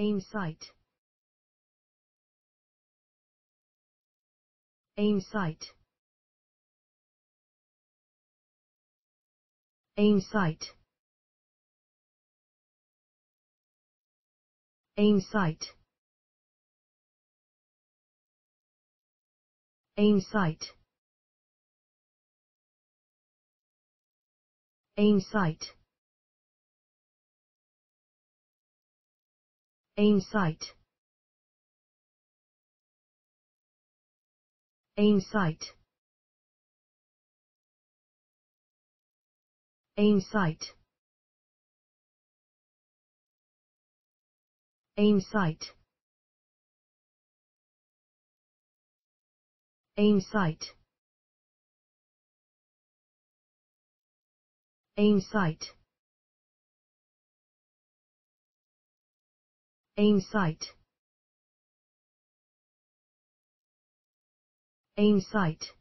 Aim sight. Aim sight. Aim sight. Aim sight. Aim sight. Aim sight. Aim sight. Aim sight. Aim sight. Aim sight. Aim sight. Aim sight. aim sight aim sight